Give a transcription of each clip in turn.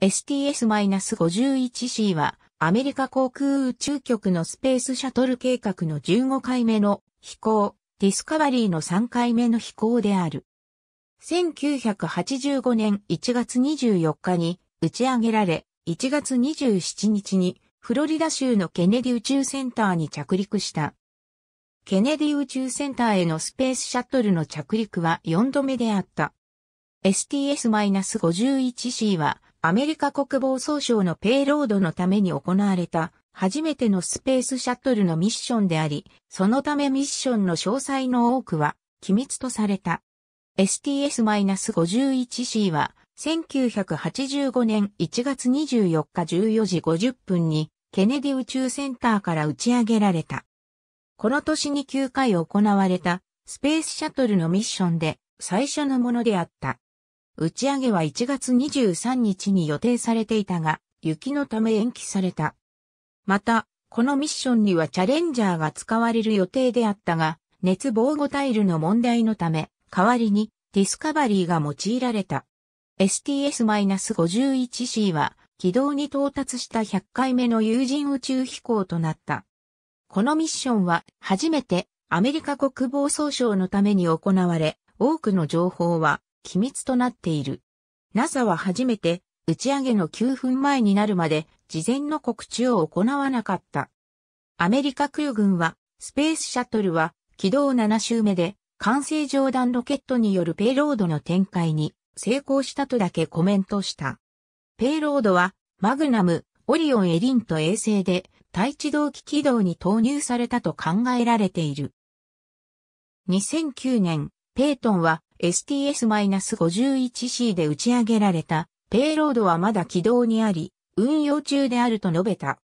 STS-51C はアメリカ航空宇宙局のスペースシャトル計画の15回目の飛行、ディスカバリーの3回目の飛行である。1985年1月24日に打ち上げられ、1月27日にフロリダ州のケネディ宇宙センターに着陸した。ケネディ宇宙センターへのスペースシャトルの着陸は4度目であった。STS-51C はアメリカ国防総省のペイロードのために行われた初めてのスペースシャトルのミッションであり、そのためミッションの詳細の多くは機密とされた。STS-51C は1985年1月24日14時50分にケネディ宇宙センターから打ち上げられた。この年に9回行われたスペースシャトルのミッションで最初のものであった。打ち上げは1月23日に予定されていたが、雪のため延期された。また、このミッションにはチャレンジャーが使われる予定であったが、熱防護タイルの問題のため、代わりにディスカバリーが用いられた。STS-51C は軌道に到達した100回目の有人宇宙飛行となった。このミッションは初めてアメリカ国防総省のために行われ、多くの情報は機密となっている。NASA は初めて打ち上げの9分前になるまで事前の告知を行わなかった。アメリカ空軍はスペースシャトルは軌道7周目で完成上段ロケットによるペイロードの展開に成功したとだけコメントした。ペイロードはマグナム、オリオンエリント衛星で対地動機軌道に投入されたと考えられている。2009年、ペイトンは STS-51C で打ち上げられたペイロードはまだ軌道にあり、運用中であると述べた。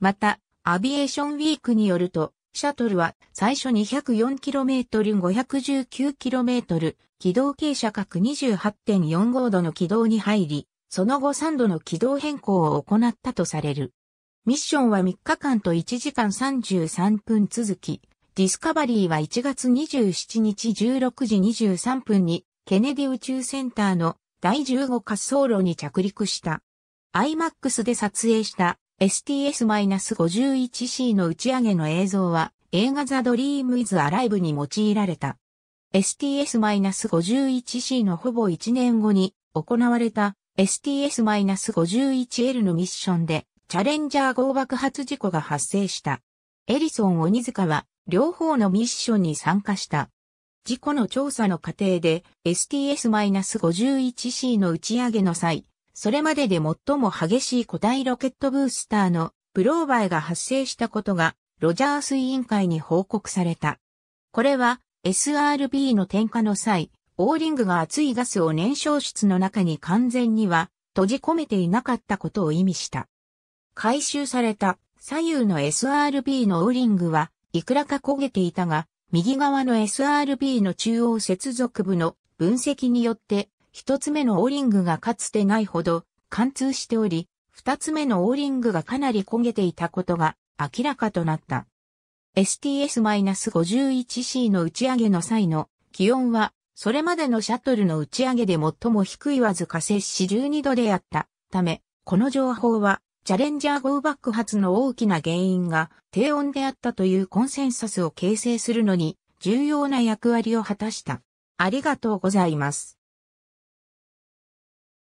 また、アビエーションウィークによると、シャトルは最初 204km519km 軌道傾斜角28.45度の軌道に入り、その後3度の軌道変更を行ったとされる。ミッションは3日間と1時間33分続き、ディスカバリーは1月27日16時23分にケネディ宇宙センターの第15滑走路に着陸した。IMAX で撮影した STS-51C の打ち上げの映像は映画ザ・ドリーム・イズ・アライブに用いられた。STS-51C のほぼ1年後に行われた STS-51L のミッションでチャレンジャー号爆発事故が発生した。エリソン・鬼塚は両方のミッションに参加した。事故の調査の過程で STS-51C の打ち上げの際、それまでで最も激しい個体ロケットブースターのブローバイが発生したことがロジャース委員会に報告された。これは SRB の点火の際、オーリングが熱いガスを燃焼室の中に完全には閉じ込めていなかったことを意味した。回収された左右の SRB のオーリングはいくらか焦げていたが、右側の SRB の中央接続部の分析によって、一つ目のオーリングがかつてないほど貫通しており、二つ目のオーリングがかなり焦げていたことが明らかとなった。STS-51C の打ち上げの際の気温は、それまでのシャトルの打ち上げで最も低いわずか摂氏12度であったため、この情報はチャレンジャー号爆発の大きな原因が低温であったというコンセンサスを形成するのに重要な役割を果たした。ありがとうございます。